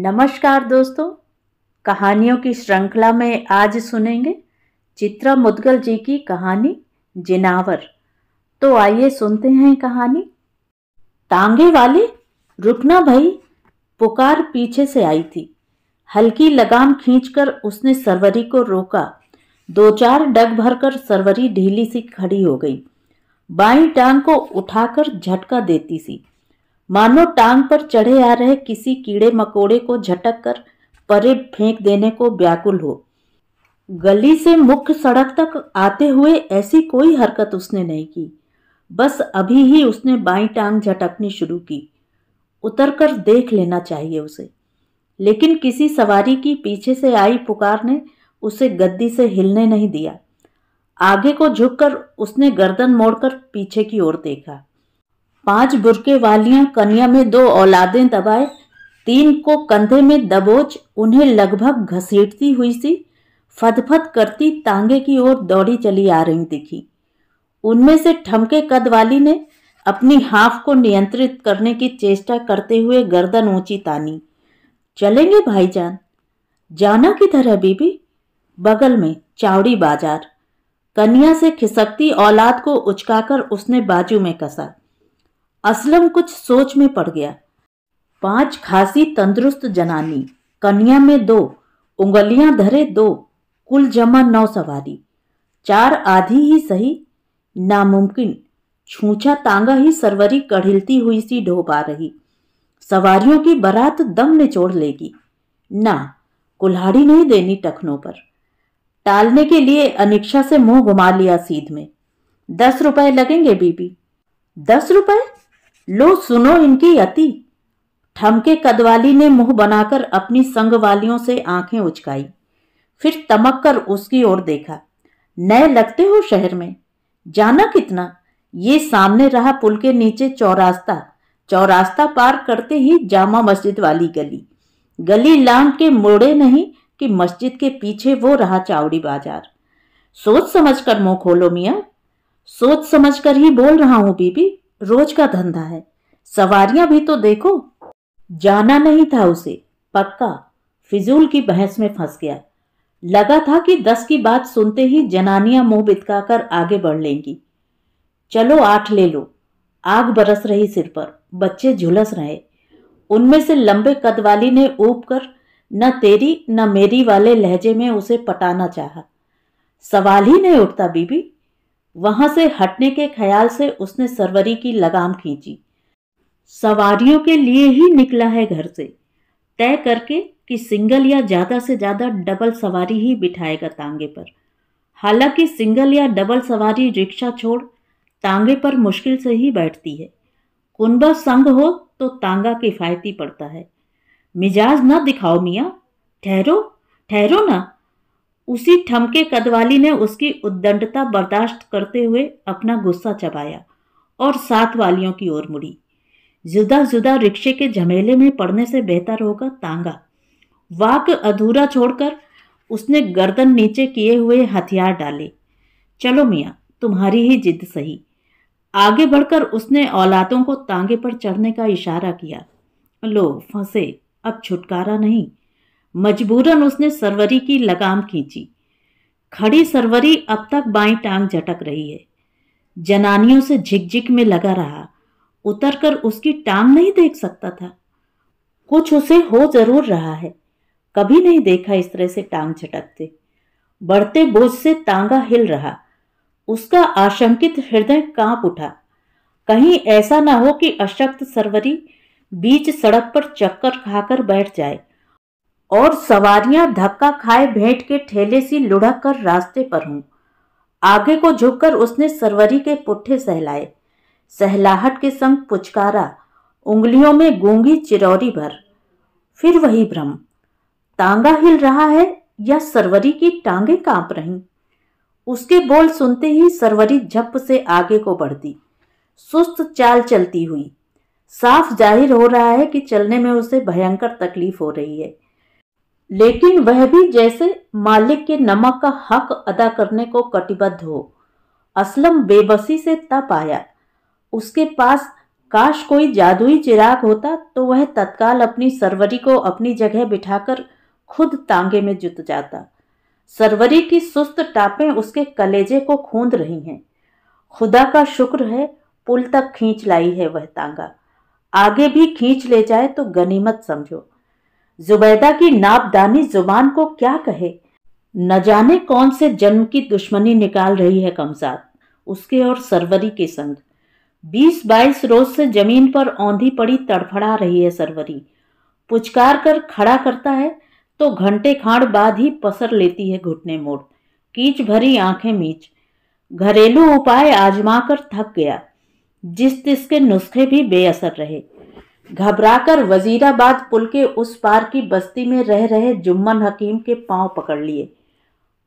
नमस्कार दोस्तों कहानियों की श्रृंखला में आज सुनेंगे चित्रा मुदगल जी की कहानी जिनावर तो आइए सुनते हैं कहानी तांगे वाले रुकना भाई पुकार पीछे से आई थी हल्की लगाम खींचकर उसने सरवरी को रोका दो चार डग भरकर सरवरी ढीली सी खड़ी हो गई बाई टांग को उठाकर झटका देती सी मानो टांग पर चढ़े आ रहे किसी कीड़े मकोड़े को झटक कर परे फेंक देने को व्याकुल हो गली से मुख्य सड़क तक आते हुए ऐसी कोई हरकत उसने नहीं की बस अभी ही उसने बाई टांग झटकनी शुरू की उतर कर देख लेना चाहिए उसे लेकिन किसी सवारी की पीछे से आई पुकार ने उसे गद्दी से हिलने नहीं दिया आगे को झुककर उसने गर्दन मोड़कर पीछे की ओर देखा पांच बुरके वालियां कन्या में दो औलादें दबाए तीन को कंधे में दबोच उन्हें लगभग घसीटती हुई सी फदफद करती तांगे की ओर दौड़ी चली आ रही दिखी उनमें से ठमके कद वाली ने अपनी हाफ को नियंत्रित करने की चेष्टा करते हुए गर्दन ऊंची तानी चलेंगे भाईजान जाना किधर है बीबी बगल में चावड़ी बाजार कन्या से खिसकती औलाद को उचकाकर उसने बाजू में कसा असलम कुछ सोच में पड़ गया पांच खासी तंदुरुस्त जनानी कन्या में दो उंगलियां धरे दो कुल जमा नौ सवारी चार आधी ही सही नामुमकिन छूछा तांगा ही सरवरी कढ़िलती हुई सी ढो पा रही सवारियों की बरात दम निचोड़ लेगी ना कुल्हाड़ी नहीं देनी टखनों पर टालने के लिए अनिक्षा से मुंह घुमा लिया सीध में दस रुपए लगेंगे बीबी दस रुपए लो सुनो इनकी अति ठमके कदवाली ने मुंह बनाकर अपनी संग वालियों से आंखें उचकाई फिर तमक कर उसकी ओर देखा नए लगते हो शहर में जाना कितना ये सामने रहा पुल के नीचे चौरास्ता चौरास्ता पार करते ही जामा मस्जिद वाली गली गली लांग के मोड़े नहीं कि मस्जिद के पीछे वो रहा चावड़ी बाजार सोच समझ कर मुंह खोलो मिया सोच समझ कर ही बोल रहा हूँ बीबी रोज का धंधा है सवारियां भी तो देखो जाना नहीं था उसे पक्का फिजूल की बहस में फंस गया लगा था कि दस की बात सुनते ही जनानियां मुंह बितकाकर आगे बढ़ लेंगी चलो आठ ले लो आग बरस रही सिर पर बच्चे झुलस रहे उनमें से लंबे कद वाली ने ऊप कर न तेरी न मेरी वाले लहजे में उसे पटाना चाहा सवाल ही नहीं उठता बीबी वहां से हटने के ख्याल से उसने सरवरी की लगाम खींची सवारियों के लिए ही निकला है घर से तय करके कि सिंगल या ज़्यादा से ज़्यादा डबल सवारी ही बिठाएगा तांगे पर हालांकि सिंगल या डबल सवारी रिक्शा छोड़ तांगे पर मुश्किल से ही बैठती है कुनबा संग हो तो तांगा किफ़ायती पड़ता है मिजाज ना दिखाओ मियाँ ठहरो ठहरो ना उसी ठमके कदवाली ने उसकी उद्दंडता बर्दाश्त करते हुए अपना गुस्सा चबाया और साथ वालियों की ओर मुड़ी जुदा जुदा रिक्शे के झमेले में पड़ने से बेहतर होगा तांगा वाक अधूरा छोड़कर उसने गर्दन नीचे किए हुए हथियार डाले चलो मियाँ तुम्हारी ही जिद सही आगे बढ़कर उसने औलादों को तांगे पर चढ़ने का इशारा किया लो फंसे अब छुटकारा नहीं मजबूरन उसने सरवरी की लगाम खींची खड़ी सरवरी अब तक बाई टांग झटक रही है जनानियों से झिकझिक में लगा रहा उतर कर उसकी टांग नहीं देख सकता था कुछ उसे हो जरूर रहा है कभी नहीं देखा इस तरह से टांग झटकते बढ़ते बोझ से तांगा हिल रहा उसका आशंकित हृदय कांप उठा कहीं ऐसा ना हो कि अशक्त सरवरी बीच सड़क पर चक्कर खाकर बैठ जाए और सवारियां धक्का खाए भेंट के ठेले सी लुढ़क कर रास्ते पर हूं आगे को झुककर उसने सरवरी के पुट्ठे सहलाए सहलाहट के संग पुचकारा उंगलियों में गूंगी चिरौरी भर फिर वही भ्रम तांगा हिल रहा है या सरवरी की टांगे कांप रही उसके बोल सुनते ही सरवरी झप से आगे को बढ़ती सुस्त चाल चलती हुई साफ जाहिर हो रहा है कि चलने में उसे भयंकर तकलीफ हो रही है लेकिन वह भी जैसे मालिक के नमक का हक अदा करने को कटिबद्ध हो असलम बेबसी से तप आया उसके पास काश कोई जादुई चिराग होता तो वह तत्काल अपनी सरवरी को अपनी जगह बिठाकर खुद तांगे में जुट जाता सरवरी की सुस्त टापें उसके कलेजे को खूंद रही हैं खुदा का शुक्र है पुल तक खींच लाई है वह तांगा आगे भी खींच ले जाए तो गनीमत समझो जुबैदा की नापदानी जुबान को क्या कहे न जाने कौन से जन्म की दुश्मनी निकाल रही है कमजात उसके और सरवरी के संग बीस बाईस रोज से जमीन पर औंधी पड़ी तड़फड़ा रही है सरवरी पुचकार कर खड़ा करता है तो घंटे खाड़ बाद ही पसर लेती है घुटने मोड़ कीच भरी आंखें मीच घरेलू उपाय आजमा कर थक गया जिस तिस के नुस्खे भी बेअसर रहे घबराकर वजीराबाद पुल के उस पार की बस्ती में रह रहे जुम्मन हकीम के पांव पकड़ लिए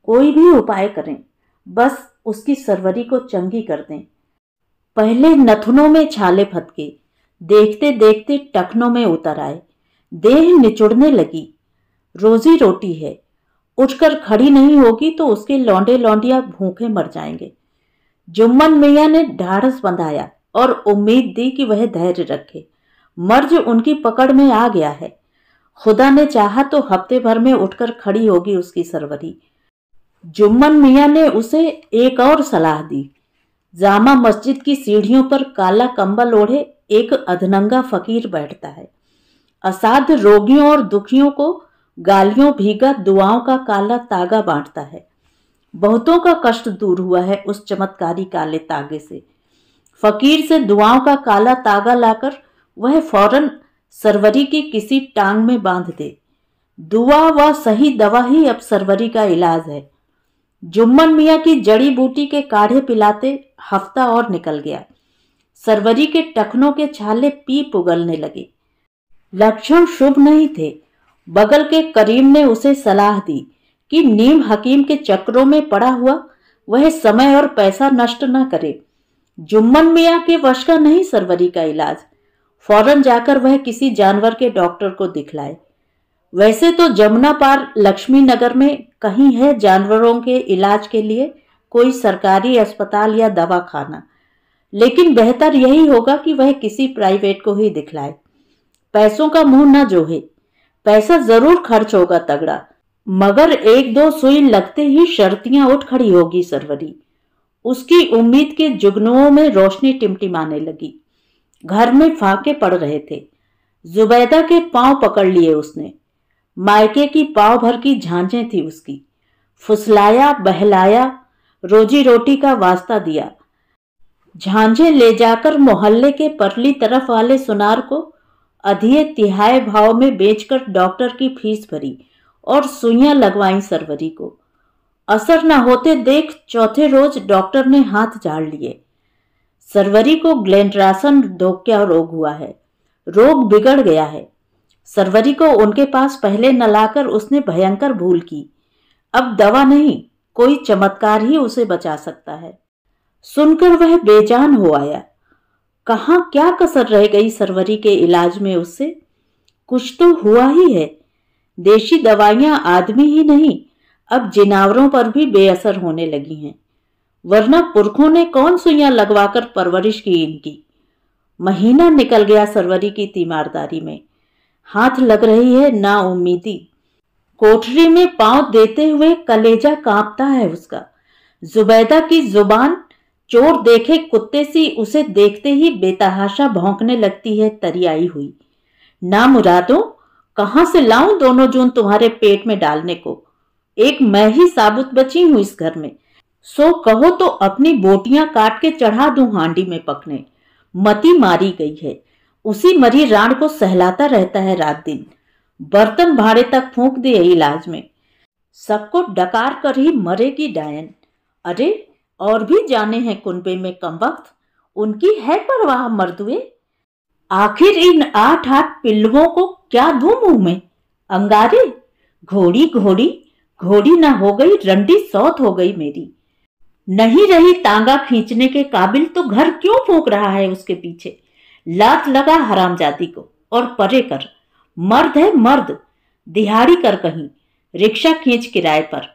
कोई भी उपाय करें बस उसकी सरवरी को चंगी कर दें पहले नथुनों में छाले फटके देखते देखते टखनों में उतर आए देह निचुड़ने लगी रोजी रोटी है उठकर खड़ी नहीं होगी तो उसके लौंडे लौंडिया भूखे मर जाएंगे जुम्मन मियाँ ने ढाढ़स बंधाया और उम्मीद दी कि वह धैर्य रखे मर्ज उनकी पकड़ में आ गया है खुदा ने चाहा तो हफ्ते भर में उठकर खड़ी होगी उसकी सरवरी जुम्मन मियाँ ने उसे एक और सलाह दी जामा मस्जिद की सीढ़ियों पर काला कंबल ओढ़े एक अधनंगा फकीर बैठता है असाध रोगियों और दुखियों को गालियों भीगा दुआओं का काला तागा बांटता है बहुतों का कष्ट दूर हुआ है उस चमत्कारी काले तागे से फकीर से दुआओं का काला तागा लाकर वह फौरन सरवरी की किसी टांग में बांध दे दुआ व सही दवा ही अब सरवरी का इलाज है जुम्मन मियाँ की जड़ी बूटी के काढ़े पिलाते हफ्ता और निकल गया सरवरी के टखनों के छाले पी पुगलने लगे लक्षण शुभ नहीं थे बगल के करीम ने उसे सलाह दी कि नीम हकीम के चक्रों में पड़ा हुआ वह समय और पैसा नष्ट न करे जुम्मन मियाँ के वश का नहीं सरवरी का इलाज फौरन जाकर वह किसी जानवर के डॉक्टर को दिखलाए वैसे तो जमुना पार लक्ष्मी नगर में कहीं है जानवरों के इलाज के लिए कोई सरकारी अस्पताल या दवा खाना लेकिन बेहतर यही होगा कि वह किसी प्राइवेट को ही दिखलाए पैसों का मुंह न जोहे पैसा जरूर खर्च होगा तगड़ा मगर एक दो सुई लगते ही शर्तियां उठ खड़ी होगी सरवरी उसकी उम्मीद के जुगनुओं में रोशनी टिमटिमाने लगी घर में फाके पड़ रहे थे जुबैदा के पांव पकड़ लिए उसने मायके की पाव भर की झांझे थी उसकी फुसलाया बहलाया रोजी रोटी का वास्ता दिया झांझे ले जाकर मोहल्ले के परली तरफ वाले सुनार को अधिये तिहाए भाव में बेचकर डॉक्टर की फीस भरी और सुइयां लगवाई सरवरी को असर न होते देख चौथे रोज डॉक्टर ने हाथ झाड़ लिए सरवरी को ग्लेंट्रासन रोग का रोग हुआ है रोग बिगड़ गया है सरवरी को उनके पास पहले न लाकर उसने भयंकर भूल की अब दवा नहीं कोई चमत्कार ही उसे बचा सकता है सुनकर वह बेजान हो आया कहाँ क्या कसर रह गई सरवरी के इलाज में उससे कुछ तो हुआ ही है देशी दवाइयाँ आदमी ही नहीं अब जिनावरों पर भी बेअसर होने लगी हैं वरना पुरखों ने कौन सुइयां लगवाकर परवरिश की इनकी महीना निकल गया सरवरी की तीमारदारी में हाथ लग रही है ना उम्मीदी कोठरी में पांव देते हुए कलेजा कांपता है उसका जुबैदा की जुबान चोर देखे कुत्ते सी उसे देखते ही बेतहाशा भौंकने लगती है तरियाई हुई ना मुरादो कहा से लाऊं दोनों जून तुम्हारे पेट में डालने को एक मैं ही साबुत बची हूं इस घर में सो कहो तो अपनी बोटियां काट के चढ़ा दूं हांडी में पकने मती मारी गई है उसी मरी राण को सहलाता रहता है रात दिन बर्तन भाड़े तक फूंक दिए इलाज में सबको डकार कर ही मरेगी डायन अरे और भी जाने हैं कुनबे में कम वक्त उनकी है परवाह मर्दुए आखिर इन आठ आठ पिल्लुओं को क्या दू मुंह में अंगारे घोड़ी घोड़ी घोड़ी ना हो गई रंडी सौत हो गई मेरी नहीं रही तांगा खींचने के काबिल तो घर क्यों फूक रहा है उसके पीछे लात लगा जाति को और परे कर मर्द है मर्द दिहाड़ी कर कहीं रिक्शा खींच किराए पर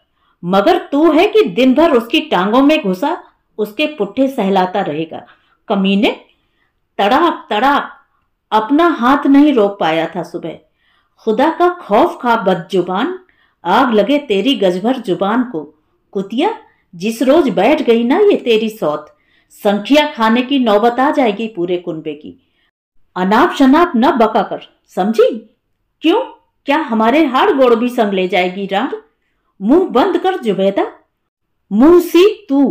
मगर तू है कि दिन भर उसकी टांगों में घुसा उसके पुट्ठे सहलाता रहेगा कमीने तड़ाक तड़ाक अपना हाथ नहीं रोक पाया था सुबह खुदा का खौफ खा बदजुबान आग लगे तेरी गजभर जुबान को कुतिया जिस रोज बैठ गई ना ये तेरी सौत संखिया खाने की नौबत आ जाएगी पूरे कुंबे की अनाप शनाप न बका कर समझी क्यों क्या हमारे हाड़ गोड़ भी संग ले जाएगी राम मुंह बंद कर जुबैदा मुंह सी तू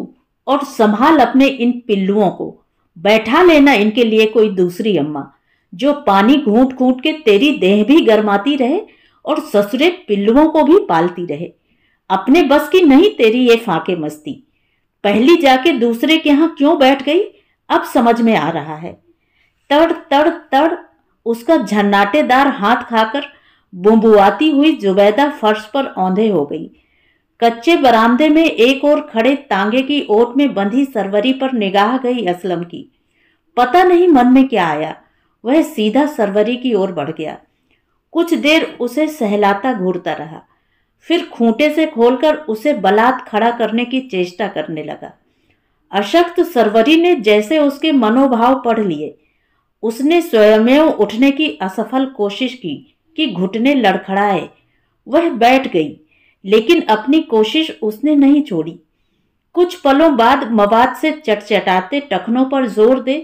और संभाल अपने इन पिल्लुओं को बैठा लेना इनके लिए कोई दूसरी अम्मा जो पानी घूट घूट के तेरी देह भी गरमाती रहे और ससुरे पिल्लुओं को भी पालती रहे अपने बस की नहीं तेरी ये फाके मस्ती पहली जाके दूसरे के यहां क्यों बैठ गई अब समझ में आ रहा है तड़ तड़ तड़ उसका झन्नाटेदार हाथ खाकर बुम्बुआती हुई जुबैदा फर्श पर औंधे हो गई कच्चे बरामदे में एक और खड़े तांगे की ओट में बंधी सरवरी पर निगाह गई असलम की पता नहीं मन में क्या आया वह सीधा सरवरी की ओर बढ़ गया कुछ देर उसे सहलाता घूरता रहा फिर खूंटे से खोलकर उसे बलात् खड़ा करने की चेष्टा करने लगा अशक्त सरवरी ने जैसे उसके मनोभाव पढ़ लिए उसने स्वयं उठने की असफल कोशिश की कि घुटने लड़खड़ाए वह बैठ गई लेकिन अपनी कोशिश उसने नहीं छोड़ी कुछ पलों बाद मवाद से चटचटाते टखनों पर जोर दे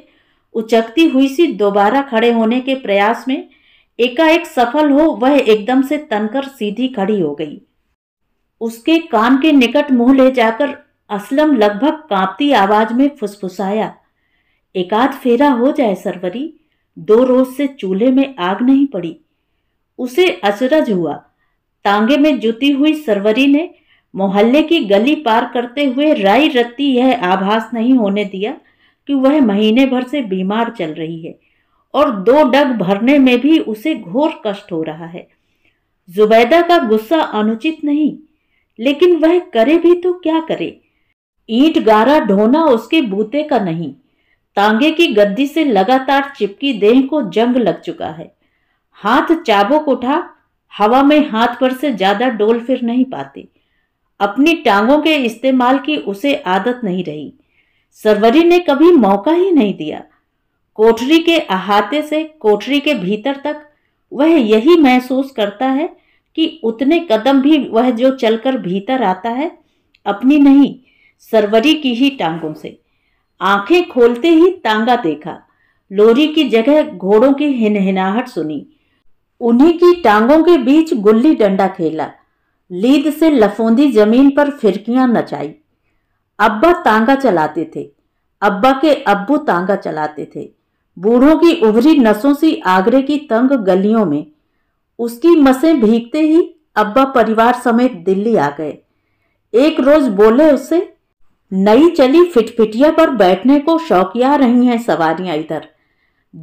उचकती हुई सी दोबारा खड़े होने के प्रयास में एकाएक सफल हो वह एकदम से तनकर सीधी खड़ी हो गई उसके कान के निकट मुंह ले जाकर असलम लगभग कांपती आवाज में फुसफुसाया एकाध फेरा हो जाए सरवरी दो रोज से चूल्हे में आग नहीं पड़ी उसे अचरज हुआ तांगे में जुती हुई सरवरी ने मोहल्ले की गली पार करते हुए राई रत्ती यह आभास नहीं होने दिया कि वह महीने भर से बीमार चल रही है और दो डग भरने में भी उसे घोर कष्ट हो रहा है जुबैदा का गुस्सा अनुचित नहीं लेकिन वह करे भी तो क्या करे ईट गारा ढोना उसके बूते का नहीं तांगे की गद्दी से लगातार चिपकी देह को जंग लग चुका है हाथ चाबुक उठा हवा में हाथ पर से ज्यादा डोल फिर नहीं पाते अपनी टांगों के इस्तेमाल की उसे आदत नहीं रही सरवरी ने कभी मौका ही नहीं दिया कोठरी के अहाते से कोठरी के भीतर तक वह यही महसूस करता है कि उतने कदम भी वह जो चलकर भीतर आता है अपनी नहीं सरवरी की ही टांगों से आंखें खोलते ही तांगा देखा लोरी की जगह घोड़ों की हिनहिनाहट सुनी उन्हीं की टांगों के बीच गुल्ली डंडा खेला लीद से लफोंदी जमीन पर फिरकियां नचाई अब्बा तांगा चलाते थे अब्बा के अब्बू तांगा चलाते थे बूढ़ों की उभरी नसों से आगरे की तंग गलियों में उसकी मसें भीगते ही अब्बा परिवार समेत दिल्ली आ गए एक रोज बोले उससे नई चली फिटफिटिया पर बैठने को शौकिया रही हैं सवारियां इधर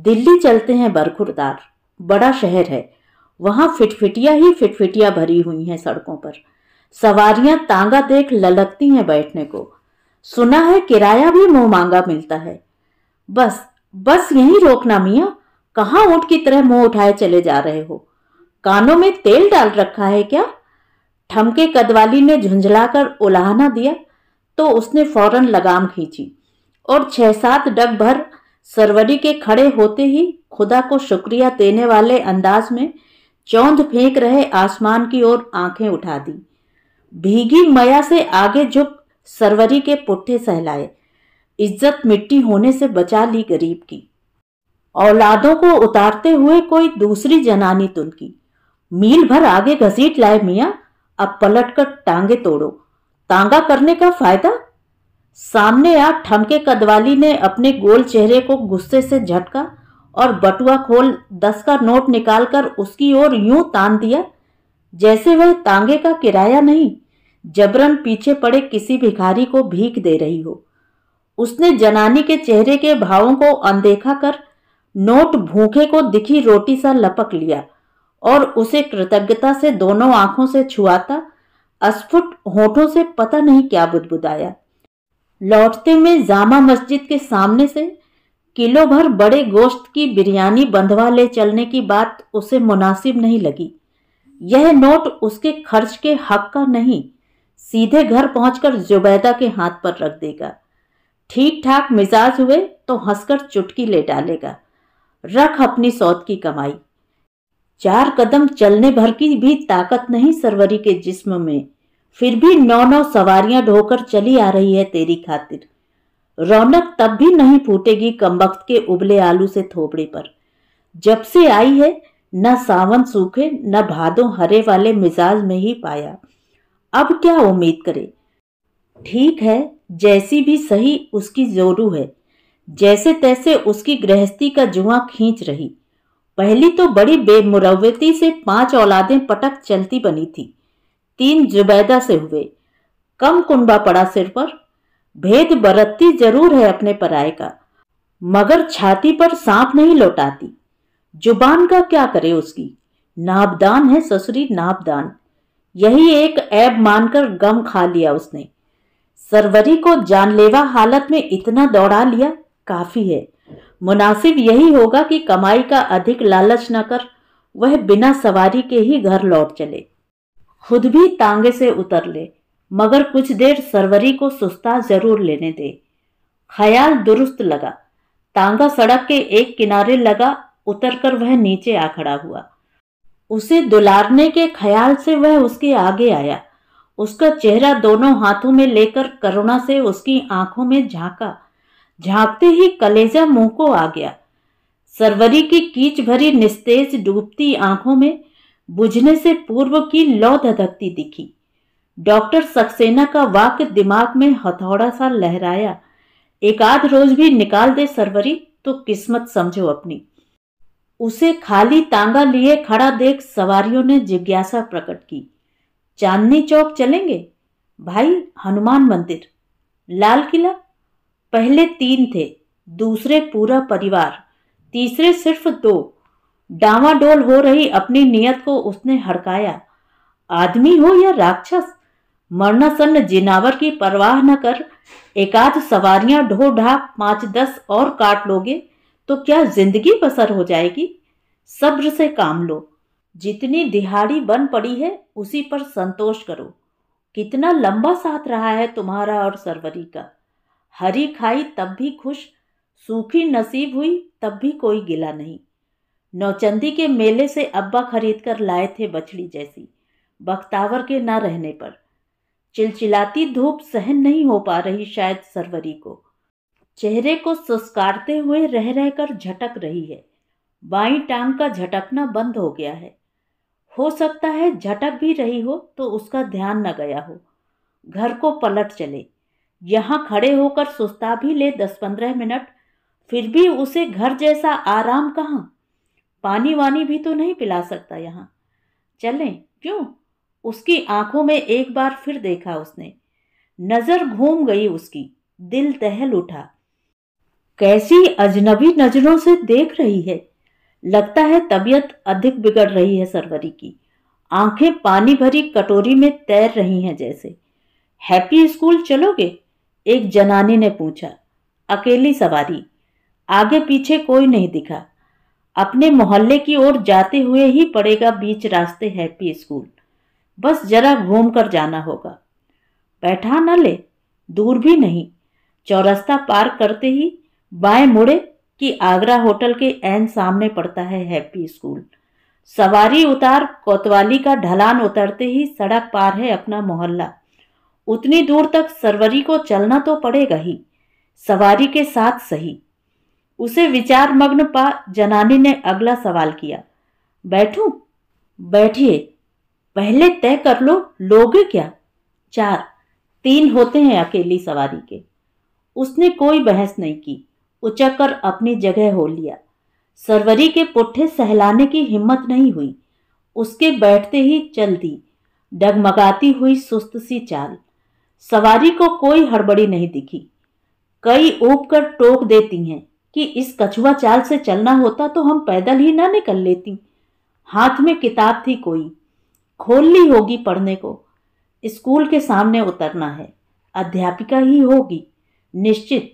दिल्ली चलते हैं बरखुरदार बड़ा शहर है वहां फिटफिटिया ही फिटफिटिया भरी हुई हैं सड़कों पर सवारियां तांगा देख ललकती हैं बैठने को सुना है किराया भी मुंह मांगा मिलता है बस बस यहीं रोकना मियाँ कहाँ ऊँट की तरह मुंह उठाए चले जा रहे हो कानों में तेल डाल रखा है क्या ठमके कदवाली ने झुंझलाकर उलाहना दिया तो उसने फौरन लगाम खींची और छह सात डग भर सरवरी के खड़े होते ही खुदा को शुक्रिया देने वाले अंदाज में चौंध फेंक रहे आसमान की ओर आंखें उठा दी भीगी मया से आगे झुक सरवरी के पुट्ठे सहलाए इज्जत मिट्टी होने से बचा ली गरीब की औलादों को उतारते हुए कोई दूसरी जनानी तुनकी मील भर आगे घसीट लाए मिया अब पलट कर टांगे तोड़ो तांगा करने का फायदा सामने आ ठमके कदवाली ने अपने गोल चेहरे को गुस्से से झटका और बटुआ खोल दस का नोट निकालकर उसकी ओर यूं तान दिया जैसे वह तांगे का किराया नहीं जबरन पीछे पड़े किसी भिखारी को भीख दे रही हो उसने जनानी के चेहरे के भावों को अनदेखा कर नोट भूखे को दिखी रोटी सा लपक लिया और उसे कृतज्ञता से दोनों आंखों से छुआता अस्फुट होठों से पता नहीं क्या बुदबुदाया लौटते में जामा मस्जिद के सामने से किलो भर बड़े गोश्त की बिरयानी बंधवा ले चलने की बात उसे मुनासिब नहीं लगी यह नोट उसके खर्च के हक का नहीं सीधे घर पहुंचकर जुबैदा के हाथ पर रख देगा ठीक ठाक मिजाज हुए तो हंसकर चुटकी ले डालेगा रख अपनी सौत की कमाई चार कदम चलने भर की भी ताकत नहीं सरवरी के जिस्म में फिर भी नौ नौ सवारियां ढोकर चली आ रही है तेरी खातिर रौनक तब भी नहीं फूटेगी कमबख्त के उबले आलू से थोपड़ी पर जब से आई है न सावन सूखे न भादों हरे वाले मिजाज में ही पाया अब क्या उम्मीद करे ठीक है जैसी भी सही उसकी जोरू है जैसे तैसे उसकी गृहस्थी का जुआ खींच रही पहली तो बड़ी बेमुरवती से पांच औलादें पटक चलती बनी थी तीन जुबैदा से हुए कम कुंबा पड़ा सिर पर भेद बरतती जरूर है अपने पराए का मगर छाती पर सांप नहीं लौटाती जुबान का क्या करे उसकी नाबदान है ससुरी नाबदान यही एक ऐब मानकर गम खा लिया उसने सरवरी को जानलेवा हालत में इतना दौड़ा लिया काफी है मुनासिब यही होगा कि कमाई का अधिक लालच न कर वह बिना सवारी के ही घर लौट चले खुद भी तांगे से उतर ले मगर कुछ देर सरवरी को सुस्ता जरूर लेने दे ख्याल दुरुस्त लगा तांगा सड़क के एक किनारे लगा उतरकर वह नीचे आ खड़ा हुआ उसे दुलारने के ख्याल से वह उसके आगे आया उसका चेहरा दोनों हाथों में लेकर करुणा से उसकी आंखों में झांका झांकते ही कलेजा मुंह को आ गया सरवरी की कीच भरी निस्तेज डूबती आंखों में बुझने से पूर्व की लौ धधकती दिखी डॉक्टर सक्सेना का वाक्य दिमाग में हथौड़ा सा लहराया एक आध रोज भी निकाल दे सरवरी तो किस्मत समझो अपनी उसे खाली तांगा लिए खड़ा देख सवारियों ने जिज्ञासा प्रकट की चांदनी चौक चलेंगे भाई हनुमान मंदिर लाल किला पहले तीन थे दूसरे पूरा परिवार तीसरे सिर्फ दो डावाडोल हो रही अपनी नियत को उसने हड़काया आदमी हो या राक्षस सन्न जिनावर की परवाह न कर एकाध सवारियां ढो ढाक पांच दस और काट लोगे तो क्या जिंदगी बसर हो जाएगी सब्र से काम लो जितनी दिहाड़ी बन पड़ी है उसी पर संतोष करो कितना लंबा साथ रहा है तुम्हारा और सरवरी का हरी खाई तब भी खुश सूखी नसीब हुई तब भी कोई गिला नहीं नौचंदी के मेले से अब्बा खरीद कर लाए थे बछड़ी जैसी बख्तावर के ना रहने पर चिलचिलाती धूप सहन नहीं हो पा रही शायद सरवरी को चेहरे को सुस्कारते हुए रह रहकर झटक रही है बाई टांग का झटकना बंद हो गया है हो सकता है झटक भी रही हो तो उसका ध्यान न गया हो घर को पलट चले यहाँ खड़े होकर सुस्ता भी ले दस पंद्रह मिनट फिर भी उसे घर जैसा आराम कहाँ पानी वानी भी तो नहीं पिला सकता यहाँ चलें क्यों उसकी आंखों में एक बार फिर देखा उसने नज़र घूम गई उसकी दिल दहल उठा कैसी अजनबी नज़रों से देख रही है लगता है तबीयत अधिक बिगड़ रही है सरवरी की आंखें पानी भरी कटोरी में तैर रही हैं जैसे हैप्पी स्कूल चलोगे एक जनानी ने पूछा अकेली सवारी आगे पीछे कोई नहीं दिखा अपने मोहल्ले की ओर जाते हुए ही पड़ेगा बीच रास्ते हैप्पी स्कूल बस जरा घूम कर जाना होगा बैठा न ले दूर भी नहीं चौरस्ता पार करते ही बाएं मुड़े कि आगरा होटल के एन सामने पड़ता है हैप्पी स्कूल सवारी उतार कोतवाली का ढलान उतरते ही सड़क पार है अपना मोहल्ला उतनी दूर तक सरवरी को चलना तो पड़ेगा ही सवारी के साथ सही उसे विचार मग्न पा जनानी ने अगला सवाल किया बैठूं? बैठिए पहले तय कर लो लोगे क्या चार तीन होते हैं अकेली सवारी के उसने कोई बहस नहीं की उचकर अपनी जगह हो लिया सरवरी के पुट्ठे सहलाने की हिम्मत नहीं हुई उसके बैठते ही चल दी डगमगाती हुई सुस्त सी चाल सवारी को कोई हड़बड़ी नहीं दिखी कई ऊब कर टोक देती हैं कि इस कछुआ चाल से चलना होता तो हम पैदल ही ना निकल लेती हाथ में किताब थी कोई खोल ली होगी पढ़ने को स्कूल के सामने उतरना है अध्यापिका ही होगी निश्चित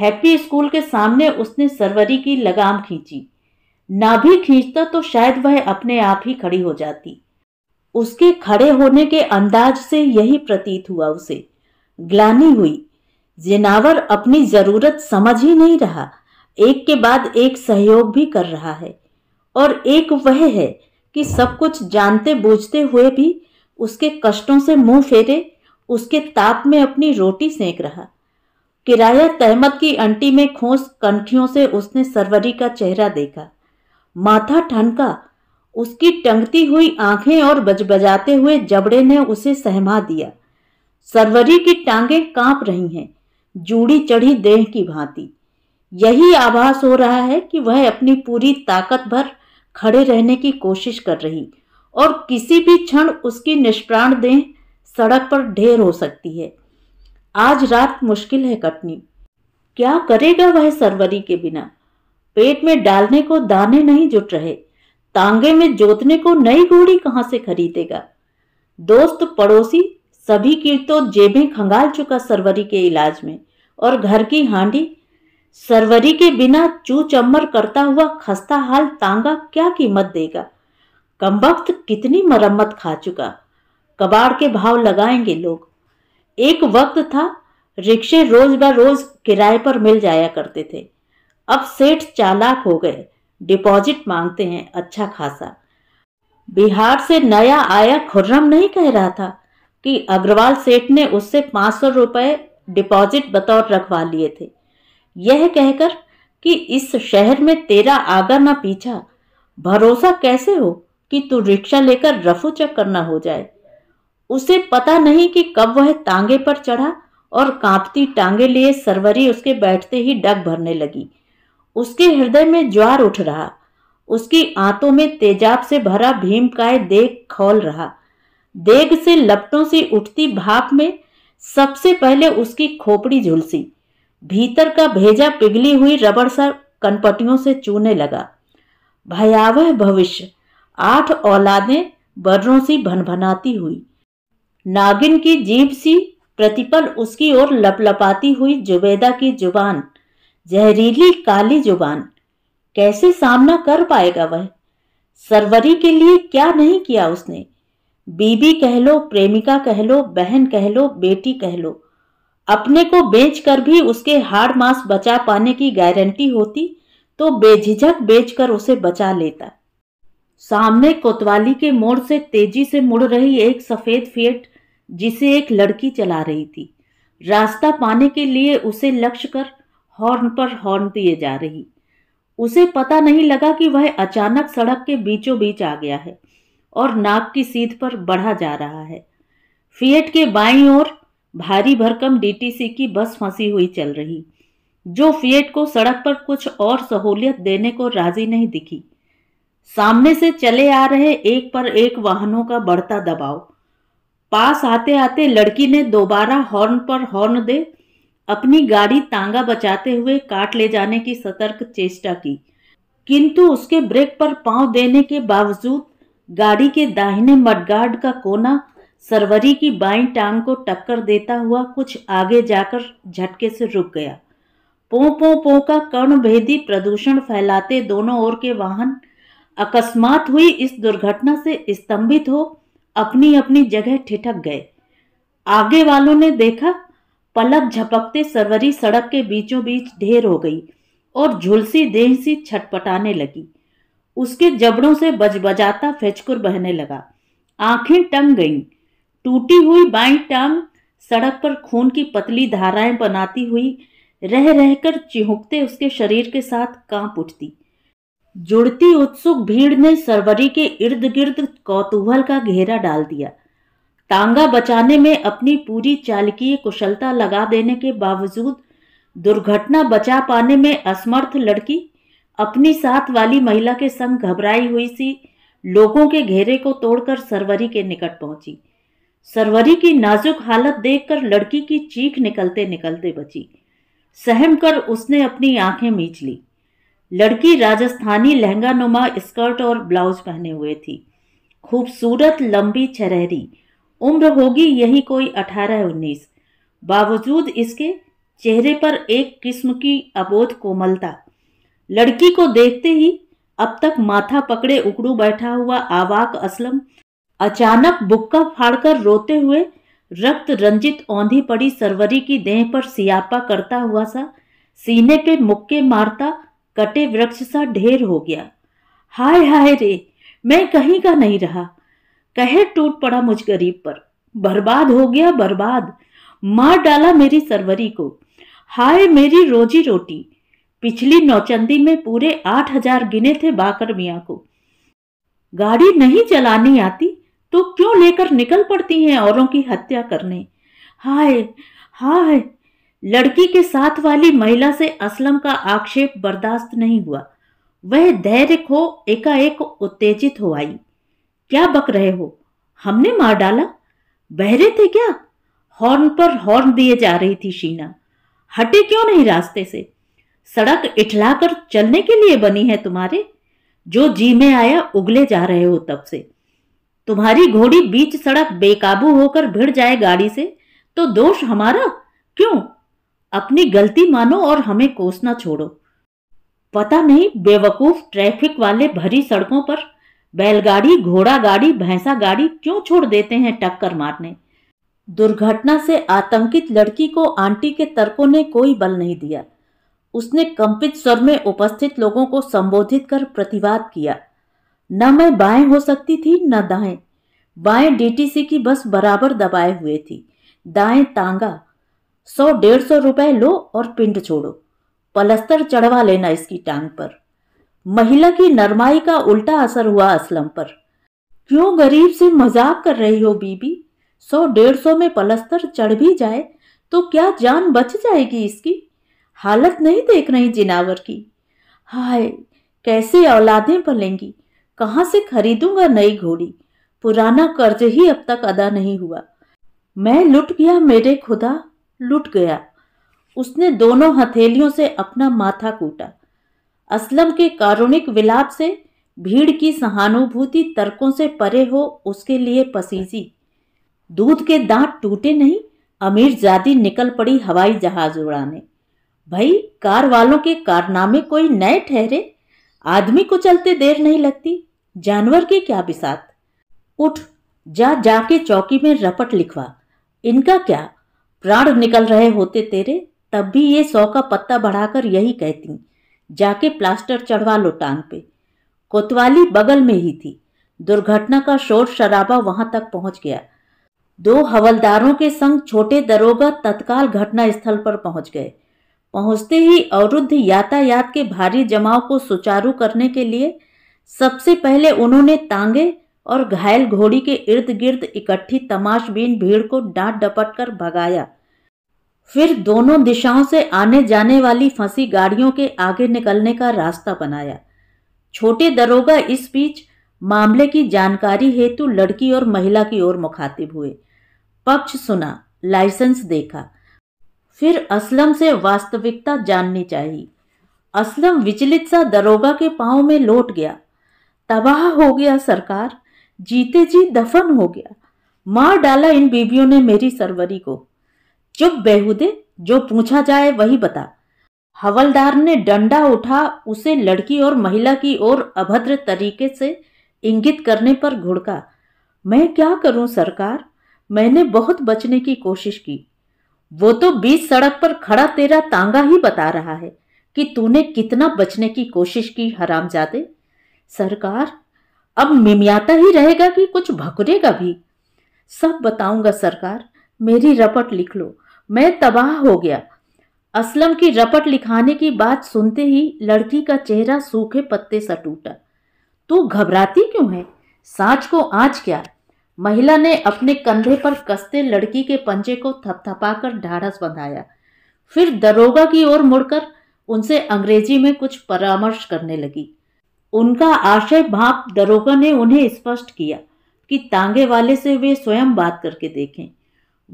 हैप्पी स्कूल के सामने उसने सरवरी की लगाम खींची ना भी खींचता तो शायद वह अपने आप ही खड़ी हो जाती उसके खड़े होने के अंदाज से यही प्रतीत हुआ उसे ग्लानी हुई जिनावर अपनी जरूरत समझ ही नहीं रहा एक के बाद एक सहयोग भी कर रहा है और एक वह है कि सब कुछ जानते बूझते हुए भी उसके कष्टों से मुंह फेरे उसके ताप में अपनी रोटी सेंक रहा किराया तहमत की अंटी में खोस कंठियों से उसने सरवरी का चेहरा देखा माथा ठनका उसकी टंगती हुई आंखें और बजबजाते हुए जबड़े ने उसे सहमा दिया सरवरी की टांगें कांप रही हैं जूड़ी चढ़ी देह की भांति यही आभास हो रहा है कि वह अपनी पूरी ताकत भर खड़े रहने की कोशिश कर रही और किसी भी क्षण उसकी निष्प्राण देह सड़क पर ढेर हो सकती है आज रात मुश्किल है कटनी क्या करेगा वह सरवरी के बिना पेट में डालने को दाने नहीं जुट रहे तांगे में जोतने को नई घोड़ी कहाँ से खरीदेगा दोस्त पड़ोसी सभी की तो जेबें खंगाल चुका सरवरी के इलाज में और घर की हांडी सरवरी के बिना चू चम्मर करता हुआ खस्ता हाल तांगा क्या कीमत देगा कमबख्त कितनी मरम्मत खा चुका कबाड़ के भाव लगाएंगे लोग एक वक्त था रिक्शे रोज ब रोज किराए पर मिल जाया करते थे अब सेठ चालाक हो गए डिपॉजिट मांगते हैं अच्छा खासा बिहार से नया आया खुर्रम नहीं कह रहा था कि अग्रवाल सेठ ने उससे पाँच सौ रुपये डिपॉजिट बतौर रखवा लिए थे यह कहकर कि इस शहर में तेरा आगा ना पीछा भरोसा कैसे हो कि तू रिक्शा लेकर रफू चक्कर ना हो जाए उसे पता नहीं कि कब वह तांगे पर चढ़ा और कांपती टांगे लिए सरवरी उसके बैठते ही डग भरने लगी उसके हृदय में ज्वार उठ रहा उसकी आंतों में तेजाब से भरा भीमकाय देग खोल रहा देग से लपटों से उठती भाप में सबसे पहले उसकी खोपड़ी झुलसी भीतर का भेजा पिघली हुई रबड़ सा कनपटियों से चूने लगा भयावह भविष्य आठ औलादें बर्रों से भनभनाती हुई नागिन की जीभ सी प्रतिपल उसकी ओर लपलपाती हुई जुबैदा की जुबान जहरीली काली जुबान कैसे सामना कर पाएगा वह सरवरी के लिए क्या नहीं किया उसने बीबी कह लो प्रेमिका कह लो बहन कह लो बेटी कह लो अपने को बेच कर भी उसके हाड़ मास बचा पाने की गारंटी होती तो बेझिझक बेचकर उसे बचा लेता सामने कोतवाली के मोड़ से तेजी से मुड़ रही एक सफेद फेट जिसे एक लड़की चला रही थी रास्ता पाने के लिए उसे लक्ष्य कर हॉर्न पर हॉर्न दिए जा रही उसे पता नहीं लगा कि वह अचानक सड़क के बीचों बीच आ गया है और नाक की सीध पर बढ़ा जा रहा है फिएट के बाईं ओर भारी भरकम डीटीसी की बस फंसी हुई चल रही जो फिएट को सड़क पर कुछ और सहूलियत देने को राजी नहीं दिखी सामने से चले आ रहे एक पर एक वाहनों का बढ़ता दबाव पास आते आते लड़की ने दोबारा हॉर्न पर हॉर्न दे अपनी गाड़ी तांगा बचाते हुए काट ले जाने की सतर्क चेष्टा की किंतु उसके ब्रेक पर पांव देने के बावजूद गाड़ी के दाहिने मडगार्ड का कोना सरवरी की बाई टांग को टक्कर देता हुआ कुछ आगे जाकर झटके से रुक गया पो पो पो का कर्ण भेदी प्रदूषण फैलाते दोनों ओर के वाहन अकस्मात हुई इस दुर्घटना से स्तंभित हो अपनी अपनी जगह ठिठक गए आगे वालों ने देखा पलक झपकते सरवरी सड़क के बीचों बीच ढेर हो गई और झुलसी देह सी छटपटाने लगी उसके जबड़ों से बजबजाता फेचकुर बहने लगा आंखें टंग गईं टूटी हुई बाई टांग सड़क पर खून की पतली धाराएं बनाती हुई रह रहकर चिहुकते उसके शरीर के साथ कांप उठती जुड़ती उत्सुक भीड़ ने सरवरी के इर्द गिर्द कौतूहल का घेरा डाल दिया तांगा बचाने में अपनी पूरी चालकीय कुशलता लगा देने के बावजूद दुर्घटना बचा पाने में असमर्थ लड़की अपनी साथ वाली महिला के संग घबराई हुई सी लोगों के घेरे को तोड़कर सरवरी के निकट पहुंची सरवरी की नाजुक हालत देखकर लड़की की चीख निकलते निकलते बची सहम कर उसने अपनी आंखें मीच ली लड़की राजस्थानी लहंगा नुमा स्कर्ट और ब्लाउज पहने हुए थी खूबसूरत लंबी चरहरी उम्र होगी यही कोई अठारह उन्नीस बावजूद इसके चेहरे पर एक किस्म की अबोध कोमलता लड़की को देखते ही अब तक माथा पकड़े उकड़ू बैठा हुआ आवाक असलम अचानक बुक्का फाड़कर रोते हुए रक्त रंजित औंधी पड़ी सरवरी की देह पर सियापा करता हुआ सा सीने पे मुक्के मारता कटे वृक्ष सा ढेर हो गया हाय हाय रे मैं कहीं का नहीं रहा कहर टूट पड़ा मुझ गरीब पर बर्बाद हो गया बर्बाद मार डाला मेरी सरवरी को हाय मेरी रोजी रोटी पिछली नौचंदी में पूरे आठ हजार गिने थे बाकर मियाँ को गाड़ी नहीं चलानी आती तो क्यों लेकर निकल पड़ती हैं औरों की हत्या करने हाय हाय लड़की के साथ वाली महिला से असलम का आक्षेप बर्दाश्त नहीं हुआ वह धैर्य खो एकाएक उत्तेजित हो आई क्या बक रहे हो हमने मार डाला बहरे थे क्या हॉर्न पर हॉर्न दिए जा रही थी शीना हटे क्यों नहीं रास्ते से सड़क इठलाकर चलने के लिए बनी है तुम्हारे जो जी में आया उगले जा रहे हो तब से तुम्हारी घोड़ी बीच सड़क बेकाबू होकर भिड़ जाए गाड़ी से तो दोष हमारा क्यों अपनी गलती मानो और हमें कोसना छोड़ो पता नहीं बेवकूफ ट्रैफिक वाले भरी सड़कों पर बैलगाड़ी घोड़ा गाड़ी भैंसा गाड़ी क्यों छोड़ देते हैं टक्कर मारने दुर्घटना से आतंकित लड़की को आंटी के तर्कों ने कोई बल नहीं दिया उसने कंपित स्वर में उपस्थित लोगों को संबोधित कर प्रतिवाद किया न मैं बाएं हो सकती थी न दाएं बाएं डीटीसी की बस बराबर दबाए हुए थी दाएं तांगा सौ डेढ़ सौ रुपए लो और पिंड छोड़ो पलस्तर चढ़वा लेना इसकी टांग पर महिला की नरमाई का उल्टा असर हुआ असलम पर क्यों गरीब से मजाक कर रही हो बीबी सौ डेढ़ सौ में पलस्तर चढ़ भी जाए तो क्या जान बच जाएगी इसकी हालत नहीं देख रही जिनावर की हाय कैसे औलादें पलेंगी कहाँ से खरीदूंगा नई घोड़ी पुराना कर्ज ही अब तक अदा नहीं हुआ मैं लुट गया मेरे खुदा लुट गया उसने दोनों हथेलियों से अपना माथा कूटा असलम के कारुणिक विलाप से भीड़ की सहानुभूति तर्कों से परे हो उसके लिए पसीजी दूध के दांत टूटे नहीं अमीर जादी निकल पड़ी हवाई जहाज उड़ाने भाई कार वालों के कारनामे कोई नए ठहरे आदमी को चलते देर नहीं लगती जानवर की क्या बिसात उठ जा जाके चौकी में रपट लिखवा इनका क्या प्राण निकल रहे होते तेरे तब भी ये सौ का पत्ता बढ़ाकर यही कहती जाके प्लास्टर चढ़वा लो टांग पे कोतवाली बगल में ही थी दुर्घटना का शोर शराबा वहां तक पहुंच गया दो हवलदारों के संग छोटे दरोगा तत्काल घटना स्थल पर पहुंच गए पहुंचते ही अवरुद्ध यातायात के भारी जमाव को सुचारू करने के लिए सबसे पहले उन्होंने तांगे और घायल घोड़ी के इर्द गिर्द इकट्ठी तमाशबीन भीड़ को डांट डपट कर भगाया फिर दोनों दिशाओं से आने जाने वाली फंसी गाड़ियों के आगे निकलने का रास्ता बनाया छोटे दरोगा इस बीच मामले की जानकारी हेतु लड़की और महिला की ओर मुखातिब हुए पक्ष सुना लाइसेंस देखा फिर असलम से वास्तविकता जाननी चाहिए असलम विचलित सा दरोगा के पांव में लौट गया तबाह हो गया सरकार जीते जी दफन हो गया मार डाला इन बीवियों ने मेरी सरवरी को चुप बेहुदे जो पूछा जाए वही बता हवलदार ने डंडा उठा उसे लड़की और महिला की ओर अभद्र तरीके से इंगित करने पर घुड़का मैं क्या करूं सरकार मैंने बहुत बचने की कोशिश की वो तो बीच सड़क पर खड़ा तेरा तांगा ही बता रहा है कि तूने कितना बचने की कोशिश की हराम जाते सरकार अब मिमियाता ही रहेगा कि कुछ भकुरेगा भी सब बताऊंगा सरकार मेरी रपट लिख लो मैं तबाह हो गया असलम की रपट लिखाने की बात सुनते ही लड़की का चेहरा सूखे पत्ते सा टूटा तू घबराती क्यों है सांच को आज क्या महिला ने अपने कंधे पर कसते लड़की के पंजे को थपथपाकर ढाढ़स बंधाया फिर दरोगा की ओर मुड़कर उनसे अंग्रेजी में कुछ परामर्श करने लगी उनका आशय भाप दरोगा ने उन्हें स्पष्ट किया कि तांगे वाले से वे स्वयं बात करके देखें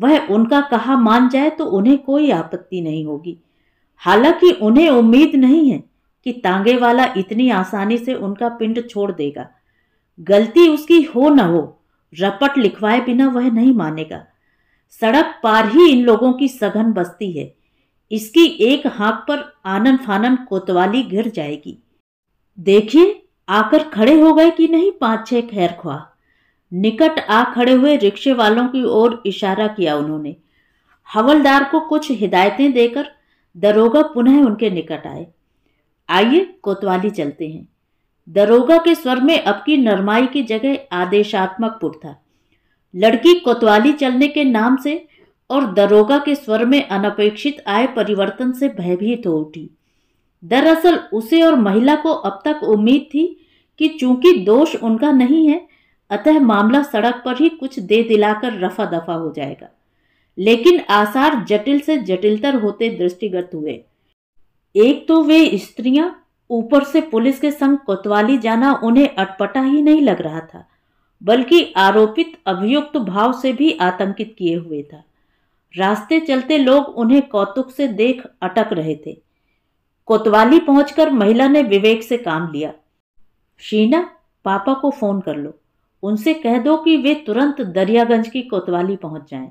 वह उनका कहा मान जाए तो उन्हें कोई आपत्ति नहीं होगी हालांकि उन्हें उम्मीद नहीं है कि तांगे वाला इतनी आसानी से उनका पिंड छोड़ देगा गलती उसकी हो न हो रपट लिखवाए बिना वह नहीं मानेगा सड़क पार ही इन लोगों की सघन बस्ती है इसकी एक हाँक पर आनन फानन कोतवाली गिर जाएगी देखिए आकर खड़े हो गए कि नहीं पांच छह खैर ख्वाह निकट आ खड़े हुए रिक्शे वालों की ओर इशारा किया उन्होंने हवलदार को कुछ हिदायतें देकर दरोगा पुनः उनके निकट आए आइए कोतवाली चलते हैं दरोगा के स्वर में अब की नरमाई की जगह आदेशात्मक पुर था लड़की कोतवाली चलने के नाम से और दरोगा के स्वर में अनपेक्षित आय परिवर्तन से भयभीत हो उठी दरअसल उसे और महिला को अब तक उम्मीद थी कि चूंकि दोष उनका नहीं है अतः मामला सड़क पर ही कुछ दे दिलाकर रफा दफा हो जाएगा लेकिन आसार जटिल से जटिलतर होते दृष्टिगत हुए एक तो वे स्त्रियां ऊपर से पुलिस के संग कोतवाली जाना उन्हें अटपटा ही नहीं लग रहा था बल्कि आरोपित अभियुक्त भाव से भी आतंकित किए हुए था रास्ते चलते लोग उन्हें कौतुक से देख अटक रहे थे कोतवाली पहुंचकर महिला ने विवेक से काम लिया शीना पापा को फोन कर लो उनसे कह दो कि वे तुरंत दरियागंज की कोतवाली पहुंच जाएं।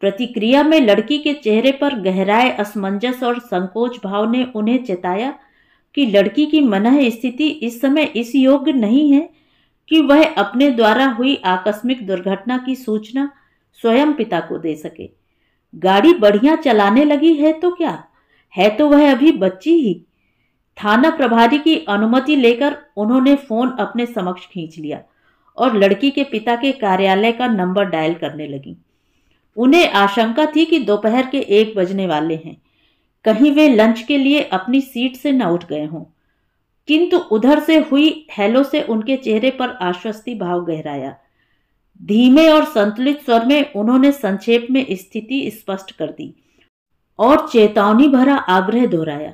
प्रतिक्रिया में लड़की के चेहरे पर गहराए असमंजस और संकोच भाव ने उन्हें चेताया कि लड़की की मनह स्थिति इस समय इस योग्य नहीं है कि वह अपने द्वारा हुई आकस्मिक दुर्घटना की सूचना स्वयं पिता को दे सके गाड़ी बढ़िया चलाने लगी है तो क्या है तो वह अभी बच्ची ही थाना प्रभारी की अनुमति लेकर उन्होंने फोन अपने समक्ष खींच लिया और लड़की के पिता के कार्यालय का नंबर डायल करने लगी उन्हें आशंका थी कि दोपहर के एक बजने वाले हैं कहीं वे लंच के लिए अपनी सीट से न उठ गए हों किंतु उधर से हुई हेलो से उनके चेहरे पर आश्वस्ति भाव गहराया धीमे और संतुलित स्वर में उन्होंने संक्षेप में स्थिति स्पष्ट कर दी और चेतावनी भरा आग्रह दोहराया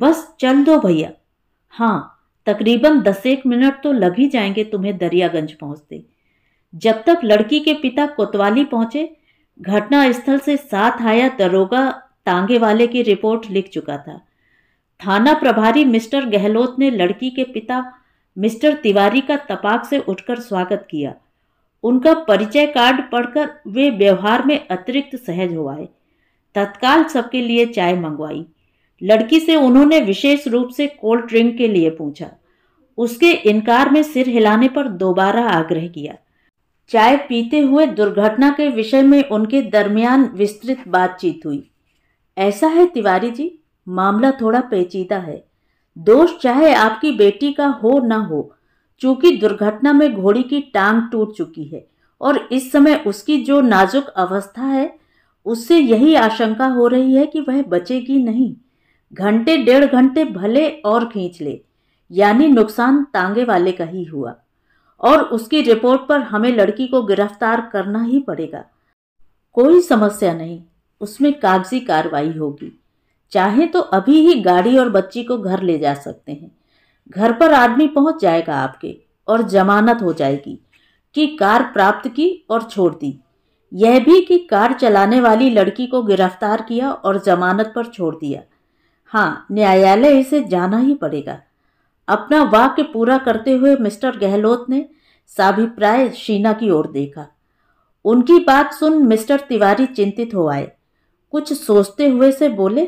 बस चल दो भैया हाँ तकरीबन दस एक मिनट तो लग ही जाएंगे तुम्हें दरियागंज पहुंचते जब तक लड़की के पिता कोतवाली पहुंचे घटना स्थल से साथ आया दरोगा तांगे वाले की रिपोर्ट लिख चुका था थाना प्रभारी मिस्टर गहलोत ने लड़की के पिता मिस्टर तिवारी का तपाक से उठकर स्वागत किया उनका परिचय कार्ड पढ़कर वे व्यवहार में अतिरिक्त सहज हो आए तत्काल सबके लिए चाय मंगवाई लड़की से उन्होंने विशेष रूप से कोल्ड ड्रिंक के लिए पूछा उसके इनकार में सिर हिलाने पर दोबारा आग्रह किया चाय पीते हुए दुर्घटना के विषय में उनके दरमियान विस्तृत बातचीत हुई ऐसा है तिवारी जी मामला थोड़ा पेचीदा है दोष चाहे आपकी बेटी का हो ना हो चूंकि दुर्घटना में घोड़ी की टांग टूट चुकी है और इस समय उसकी जो नाजुक अवस्था है उससे यही आशंका हो रही है कि वह बचेगी नहीं घंटे डेढ़ घंटे भले और खींच ले यानी नुकसान तांगे वाले का ही हुआ और उसकी रिपोर्ट पर हमें लड़की को गिरफ्तार करना ही पड़ेगा कोई समस्या नहीं उसमें कागजी कार्रवाई होगी चाहे तो अभी ही गाड़ी और बच्ची को घर ले जा सकते हैं घर पर आदमी पहुंच जाएगा आपके और जमानत हो जाएगी कि कार प्राप्त की और छोड़ दी यह भी कि कार चलाने वाली लड़की को गिरफ्तार किया और जमानत पर छोड़ दिया हाँ न्यायालय इसे जाना ही पड़ेगा अपना वाक्य पूरा करते हुए मिस्टर गहलोत ने साभिप्राय शीना की ओर देखा उनकी बात सुन मिस्टर तिवारी चिंतित हो आए कुछ सोचते हुए से बोले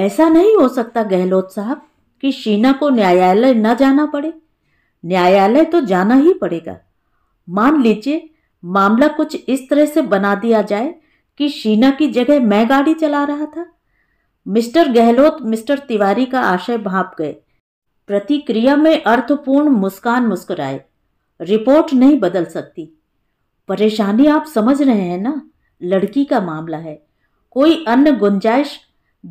ऐसा नहीं हो सकता गहलोत साहब कि शीना को न्यायालय न जाना पड़े न्यायालय तो जाना ही पड़ेगा मान लीजिए मामला कुछ इस तरह से बना दिया जाए कि शीना की जगह मैं गाड़ी चला रहा था मिस्टर गहलोत मिस्टर तिवारी का आशय भाप गए प्रतिक्रिया में अर्थपूर्ण मुस्कान मुस्कुराए रिपोर्ट नहीं बदल सकती परेशानी आप समझ रहे हैं ना लड़की का मामला है कोई अन्य गुंजाइश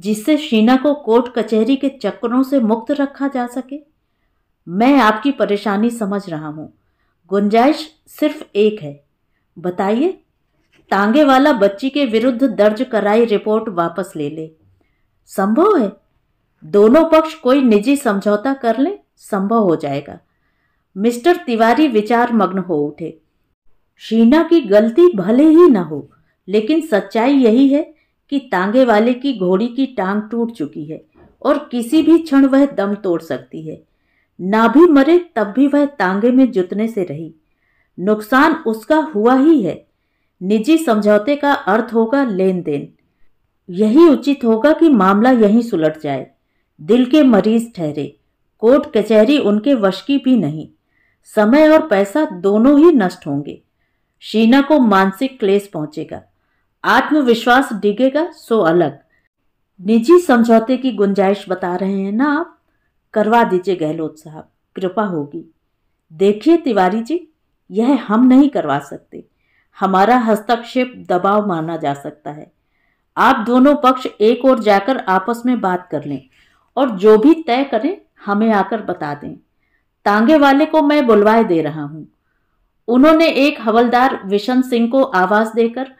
जिससे शीना को कोर्ट कचहरी के चक्करों से मुक्त रखा जा सके मैं आपकी परेशानी समझ रहा हूँ गुंजाइश सिर्फ एक है बताइए तांगे वाला बच्ची के विरुद्ध दर्ज कराई रिपोर्ट वापस ले ले संभव है दोनों पक्ष कोई निजी समझौता कर लें संभव हो जाएगा मिस्टर तिवारी विचार मग्न हो उठे शीना की गलती भले ही न हो लेकिन सच्चाई यही है कि तांगे वाले की घोड़ी की टांग टूट चुकी है और किसी भी क्षण वह दम तोड़ सकती है ना भी मरे तब भी वह तांगे में जुतने से रही नुकसान उसका हुआ ही है निजी समझौते का अर्थ होगा लेन देन यही उचित होगा कि मामला यहीं सुलट जाए दिल के मरीज ठहरे कोर्ट कचहरी उनके वश की भी नहीं समय और पैसा दोनों ही नष्ट होंगे शीना को मानसिक क्लेश पहुंचेगा आत्मविश्वास डिगेगा सो अलग निजी समझौते की गुंजाइश बता रहे हैं ना आप करवा दीजिए गहलोत साहब कृपा होगी देखिए तिवारी जी यह हम नहीं करवा सकते हमारा हस्तक्षेप दबाव माना जा सकता है आप दोनों पक्ष एक ओर जाकर आपस में बात कर लें और जो भी तय करें हमें आकर बता दें तांगे वाले को मैं बुलवाए दे रहा हूँ उन्होंने एक हवलदार विशन सिंह को आवाज़ देकर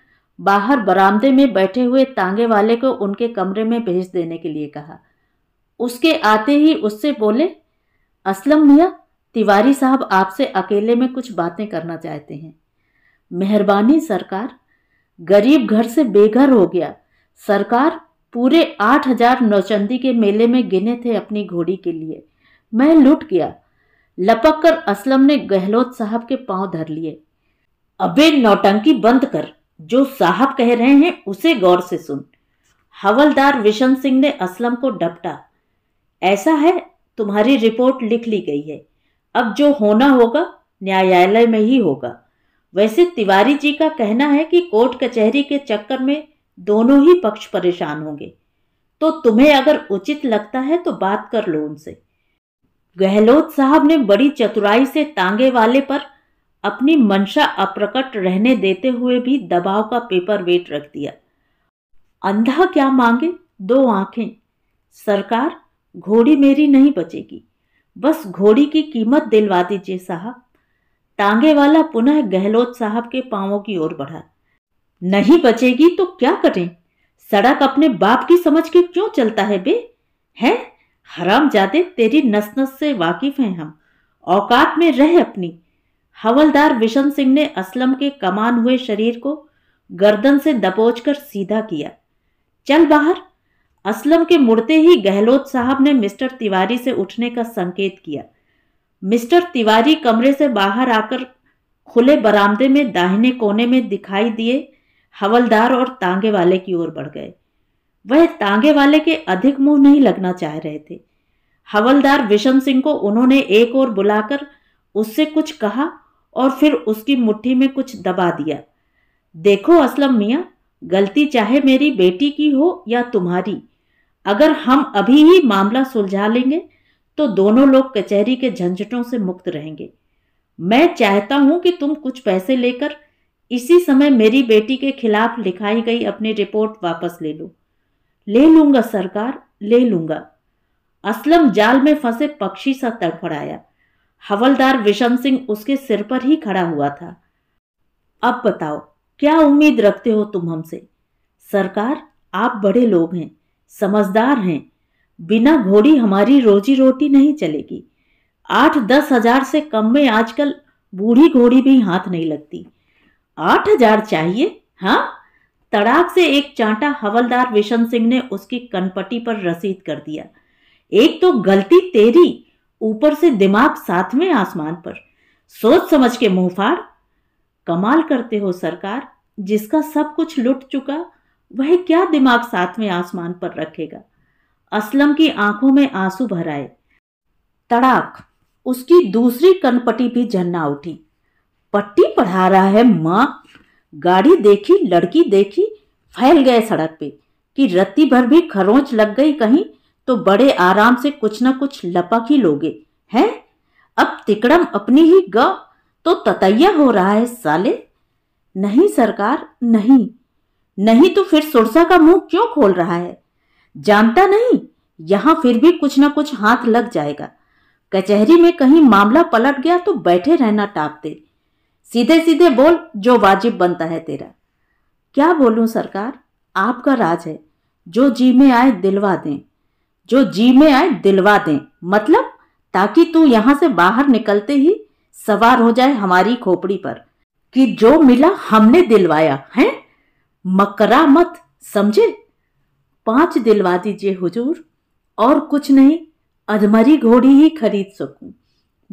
बाहर बरामदे में बैठे हुए तांगे वाले को उनके कमरे में भेज देने के लिए कहा उसके आते ही उससे बोले असलम मियाँ तिवारी साहब आपसे अकेले में कुछ बातें करना चाहते हैं मेहरबानी सरकार गरीब घर से बेघर हो गया सरकार पूरे आठ हजार नौचंदी के मेले में गिने थे अपनी घोड़ी के लिए मैं लुट गया लपक कर असलम ने गहलोत साहब के पांव धर लिए अबे नौटंकी बंद कर जो साहब कह रहे हैं उसे गौर से सुन हवलदार विशन सिंह ने असलम को डपटा ऐसा है तुम्हारी रिपोर्ट लिख ली गई है अब जो होना होगा न्यायालय में ही होगा वैसे तिवारी जी का कहना है कि कोर्ट कचहरी के चक्कर में दोनों ही पक्ष परेशान होंगे तो तुम्हें अगर उचित लगता है तो बात कर लो उनसे गहलोत साहब ने बड़ी चतुराई से तांगे वाले पर अपनी मंशा अप्रकट रहने देते हुए भी दबाव का पेपर वेट रख दिया अंधा क्या मांगे दो आंखें सरकार घोड़ी मेरी नहीं बचेगी बस घोड़ी की कीमत दिलवा दीजिए साहब तांगे वाला पुनः गहलोत साहब के पांवों की ओर बढ़ा नहीं बचेगी तो क्या करें सड़क अपने बाप की समझ के क्यों चलता है बे है हराम जाते तेरी नस नस से वाकिफ हैं हम औकात में रह अपनी हवलदार विशन सिंह ने असलम के कमान हुए शरीर को गर्दन से कर सीधा किया चल बाहर असलम के मुड़ते ही गहलोत साहब ने मिस्टर तिवारी से उठने का संकेत किया मिस्टर तिवारी कमरे से बाहर आकर खुले बरामदे में दाहिने कोने में दिखाई दिए हवलदार और तांगे वाले की ओर बढ़ गए वह तांगे वाले के अधिक मुंह नहीं लगना चाह रहे थे हवलदार विषम सिंह को उन्होंने एक और बुलाकर उससे कुछ कहा और फिर उसकी मुट्ठी में कुछ दबा दिया देखो असलम मियाँ गलती चाहे मेरी बेटी की हो या तुम्हारी अगर हम अभी ही मामला सुलझा लेंगे तो दोनों लोग कचहरी के झंझटों से मुक्त रहेंगे मैं चाहता हूं कि तुम कुछ पैसे लेकर इसी समय मेरी बेटी के खिलाफ लिखाई गई अपनी रिपोर्ट वापस ले लो ले लूंगा सरकार ले लूंगा असलम जाल में फंसे पक्षी सा तड़फड़ाया हवलदार विषम सिंह उसके सिर पर ही खड़ा हुआ था अब बताओ क्या उम्मीद रखते हो तुम हमसे सरकार आप बड़े लोग हैं समझदार हैं बिना घोड़ी हमारी रोजी रोटी नहीं चलेगी आठ दस हजार से कम में आजकल बूढ़ी घोड़ी भी हाथ नहीं लगती आठ हजार चाहिए हाँ तड़ाक से एक चांटा हवलदार विशन सिंह ने उसकी कनपट्टी पर रसीद कर दिया एक तो गलती तेरी ऊपर से दिमाग साथ में आसमान पर सोच समझ के मुंह फाड़ कमाल करते हो सरकार जिसका सब कुछ लुट चुका वह क्या दिमाग में आसमान पर रखेगा असलम की आंखों में आंसू भर आए तड़ाक उसकी दूसरी कनपटी भी झन्ना उठी पट्टी पढ़ा रहा है माँ गाड़ी देखी लड़की देखी फैल गए सड़क पे कि रत्ती भर भी खरोंच लग गई कहीं तो बड़े आराम से कुछ ना कुछ लपक ही लोगे हैं अब तिकड़म अपनी ही ग तो ततैया हो रहा है साले नहीं सरकार नहीं नहीं तो फिर सुरसा का मुंह क्यों खोल रहा है जानता नहीं यहाँ फिर भी कुछ ना कुछ हाथ लग जाएगा कचहरी में कहीं मामला पलट गया तो बैठे रहना टापते सीधे सीधे बोल जो वाजिब बनता है तेरा क्या बोलूं सरकार आपका राज है जो जी में आए दिलवा दें जो जी में आए दिलवा दें मतलब ताकि तू यहां से बाहर निकलते ही सवार हो जाए हमारी खोपड़ी पर कि जो मिला हमने दिलवाया है मकरा मत समझे पांच दिलवा दीजिए हुजूर और कुछ नहीं अधमरी घोड़ी ही खरीद सकूं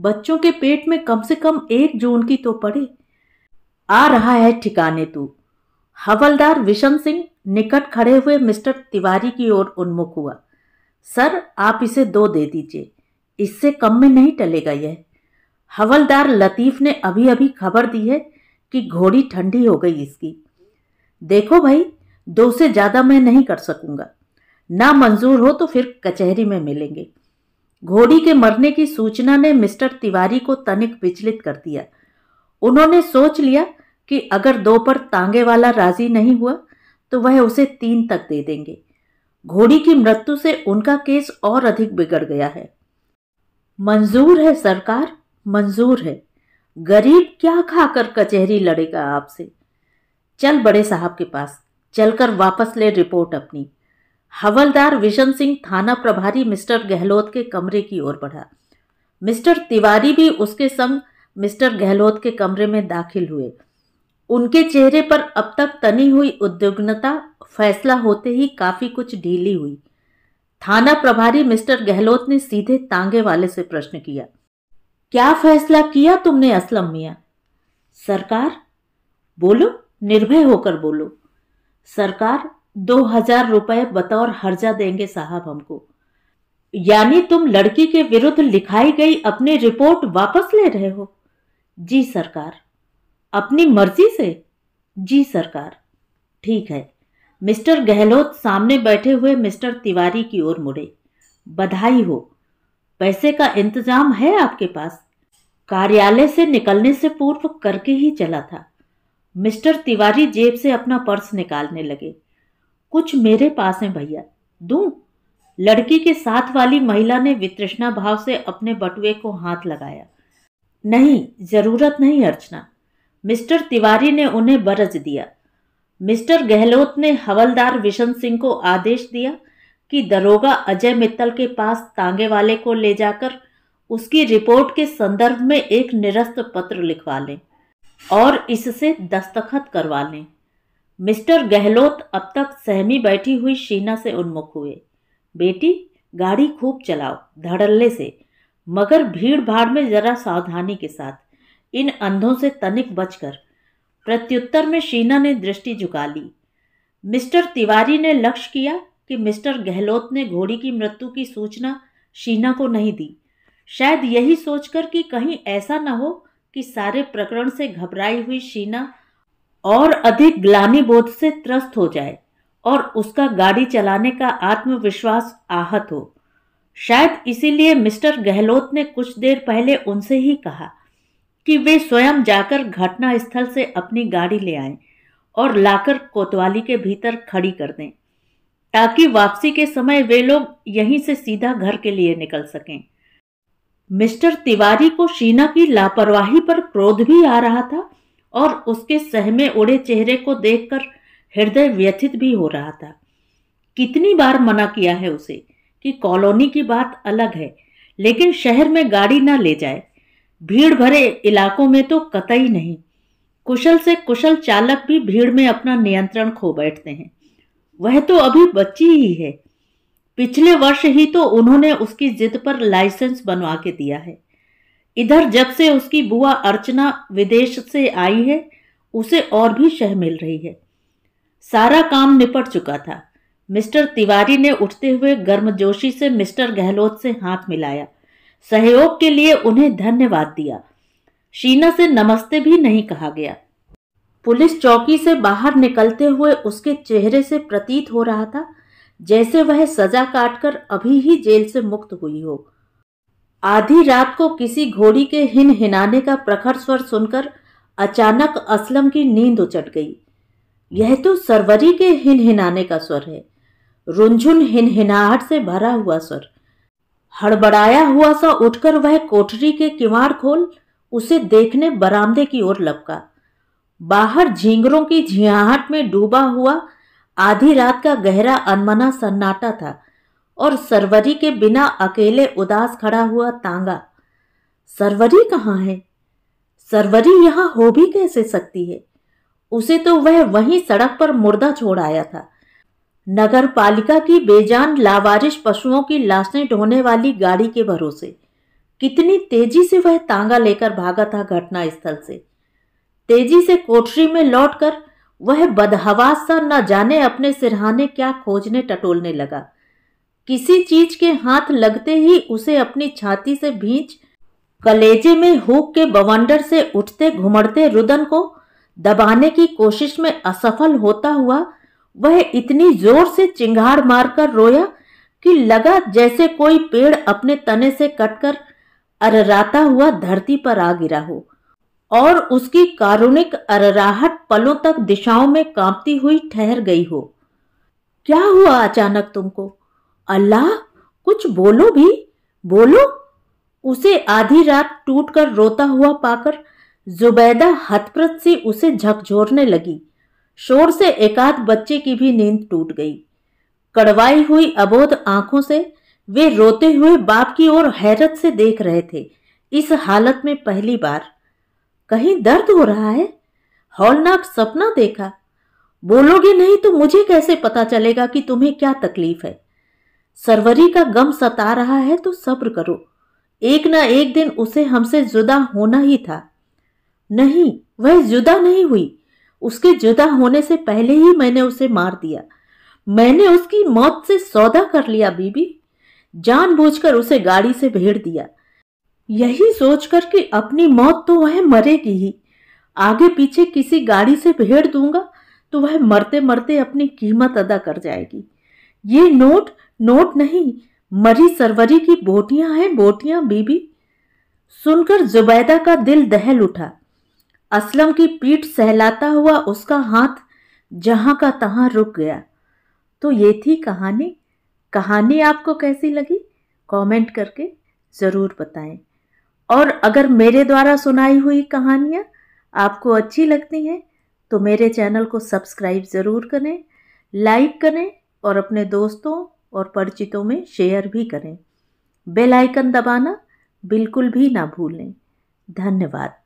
बच्चों के पेट में कम से कम एक जून की तो पड़े आ रहा है ठिकाने तू हवलदार विषम सिंह निकट खड़े हुए मिस्टर तिवारी की ओर उन्मुख हुआ सर आप इसे दो दे दीजिए इससे कम में नहीं टलेगा यह हवलदार लतीफ़ ने अभी अभी खबर दी है कि घोड़ी ठंडी हो गई इसकी देखो भाई दो से ज़्यादा मैं नहीं कर सकूंगा ना मंजूर हो तो फिर कचहरी में मिलेंगे घोड़ी के मरने की सूचना ने मिस्टर तिवारी को तनिक विचलित कर दिया उन्होंने सोच लिया कि अगर दो पर तांगे वाला राजी नहीं हुआ तो वह उसे तीन तक दे देंगे घोड़ी की मृत्यु से उनका केस और अधिक बिगड़ गया है मंजूर है सरकार मंजूर है गरीब क्या खाकर कचहरी लड़ेगा आपसे चल बड़े साहब के पास चलकर वापस ले रिपोर्ट अपनी हवलदार विजन सिंह थाना प्रभारी मिस्टर गहलोत के कमरे की ओर बढ़ा मिस्टर तिवारी भी उसके संग मिस्टर गहलोत के कमरे में दाखिल हुए उनके चेहरे पर अब तक तनी हुई उद्विग्नता फैसला होते ही काफ़ी कुछ ढीली हुई थाना प्रभारी मिस्टर गहलोत ने सीधे तांगे वाले से प्रश्न किया क्या फैसला किया तुमने असलम मिया सरकार बोलो निर्भय होकर बोलो सरकार दो हजार रुपये बतौर हर्जा देंगे साहब हमको यानी तुम लड़की के विरुद्ध लिखाई गई अपनी रिपोर्ट वापस ले रहे हो जी सरकार अपनी मर्जी से जी सरकार ठीक है मिस्टर गहलोत सामने बैठे हुए मिस्टर तिवारी की ओर मुड़े बधाई हो पैसे का इंतजाम है आपके पास कार्यालय से निकलने से पूर्व करके ही चला था मिस्टर तिवारी जेब से अपना पर्स निकालने लगे कुछ मेरे पास है भैया दू लड़की के साथ वाली महिला ने वित्रष्णा भाव से अपने बटुए को हाथ लगाया नहीं जरूरत नहीं अर्चना मिस्टर तिवारी ने उन्हें बरज दिया मिस्टर गहलोत ने हवलदार विशन सिंह को आदेश दिया कि दरोगा अजय मित्तल के पास तांगे वाले को ले जाकर उसकी रिपोर्ट के संदर्भ में एक निरस्त पत्र लिखवा लें और इससे दस्तखत करवा लें मिस्टर गहलोत अब तक सहमी बैठी हुई शीना से उन्मुख हुए बेटी गाड़ी खूब चलाओ धड़ल्ले से मगर भीड़ भाड़ में जरा सावधानी के साथ इन अंधों से तनिक बचकर प्रत्युत्तर में शीना ने दृष्टि झुका ली मिस्टर तिवारी ने लक्ष्य किया कि मिस्टर गहलोत ने घोड़ी की मृत्यु की सूचना शीना को नहीं दी शायद यही सोचकर कि कहीं ऐसा न हो कि सारे प्रकरण से घबराई हुई शीना और अधिक ग्लानी बोध से त्रस्त हो जाए और उसका गाड़ी चलाने का आत्मविश्वास आहत हो शायद इसीलिए मिस्टर गहलोत ने कुछ देर पहले उनसे ही कहा कि वे स्वयं जाकर घटना स्थल से अपनी गाड़ी ले आएं और लाकर कोतवाली के भीतर खड़ी कर दें ताकि वापसी के समय वे लोग यहीं से सीधा घर के लिए निकल सकें मिस्टर तिवारी को शीना की लापरवाही पर क्रोध भी आ रहा था और उसके सहमे ओढ़े चेहरे को देखकर हृदय व्यथित भी हो रहा था कितनी बार मना किया है उसे कि कॉलोनी की बात अलग है लेकिन शहर में गाड़ी ना ले जाए भीड़ भरे इलाकों में तो कतई नहीं कुशल से कुशल चालक भी भीड़ में अपना नियंत्रण खो बैठते हैं वह तो अभी बच्ची ही है पिछले वर्ष ही तो उन्होंने उसकी जिद पर लाइसेंस बनवा के दिया है इधर जब से उसकी बुआ अर्चना विदेश से आई है उसे और भी शह मिल रही है सारा काम निपट चुका था मिस्टर तिवारी ने उठते हुए गर्मजोशी से मिस्टर गहलोत से हाथ मिलाया सहयोग के लिए उन्हें धन्यवाद दिया शीना से नमस्ते भी नहीं कहा गया पुलिस चौकी से बाहर निकलते हुए उसके चेहरे से प्रतीत हो रहा था जैसे वह सजा काटकर अभी ही जेल से मुक्त हुई हो आधी रात को किसी घोड़ी के हिन हिनाने का प्रखर स्वर सुनकर अचानक असलम की नींद उचट गई यह तो सरवरी के हिन हिनाने का स्वर है रुंझुन हिनाहट से भरा हुआ स्वर हड़बड़ाया हुआ सा उठकर वह कोठरी के किवाड़ खोल उसे देखने बरामदे की ओर लपका बाहर झींगरों की झियाहट में डूबा हुआ आधी रात का गहरा अनमना सन्नाटा था और सरवरी के बिना अकेले उदास खड़ा हुआ तांगा सरवरी कहाँ है सरवरी यहाँ हो भी कैसे सकती है उसे तो वह वहीं सड़क पर मुर्दा छोड़ आया था नगर पालिका की बेजान लावारिश पशुओं की लाशें ढोने वाली गाड़ी के भरोसे कितनी तेजी से वह तांगा लेकर भागा था घटना स्थल से तेजी से कोठरी में लौटकर वह बदहवास सा न जाने अपने सिरहाने क्या खोजने टटोलने लगा किसी चीज के हाथ लगते ही उसे अपनी छाती से भींच कलेजे में हुक के बवंडर से उठते घुमड़ते रुदन को दबाने की कोशिश में असफल होता हुआ वह इतनी जोर से चिंगाड़ मारकर रोया कि लगा जैसे कोई पेड़ अपने तने से कटकर अरराता हुआ धरती पर आ गिरा हो और उसकी कारुणिक अरराहट पलों तक दिशाओं में कांपती हुई ठहर गई हो क्या हुआ अचानक तुमको अल्लाह कुछ बोलो भी बोलो उसे आधी रात टूटकर रोता हुआ पाकर जुबैदा हथप्रत से उसे झकझोरने लगी शोर से एकाध बच्चे की भी नींद टूट गई कड़वाई हुई अबोध आंखों से वे रोते हुए बाप की ओर हैरत से देख रहे थे इस हालत में पहली बार कहीं दर्द हो रहा है हौलनाक सपना देखा बोलोगे नहीं तो मुझे कैसे पता चलेगा कि तुम्हें क्या तकलीफ है सरवरी का गम सता रहा है तो सब्र करो एक ना एक दिन उसे हमसे जुदा होना ही था नहीं वह जुदा नहीं हुई उसके जुदा होने से पहले ही मैंने उसे मार दिया मैंने उसकी मौत से सौदा कर लिया बीबी जानबूझकर उसे गाड़ी से भेड़ दिया यही सोचकर कि अपनी मौत तो वह मरेगी ही आगे पीछे किसी गाड़ी से भेड़ दूंगा तो वह मरते मरते अपनी कीमत अदा कर जाएगी ये नोट नोट नहीं मरी सरवरी की बोटियां हैं बोटियां बीबी सुनकर जुबैदा का दिल दहल उठा असलम की पीठ सहलाता हुआ उसका हाथ जहां का तहां रुक गया तो ये थी कहानी कहानी आपको कैसी लगी कमेंट करके ज़रूर बताएं और अगर मेरे द्वारा सुनाई हुई कहानियाँ आपको अच्छी लगती हैं तो मेरे चैनल को सब्सक्राइब ज़रूर करें लाइक करें और अपने दोस्तों और परिचितों में शेयर भी करें बेल आइकन दबाना बिल्कुल भी ना भूलें धन्यवाद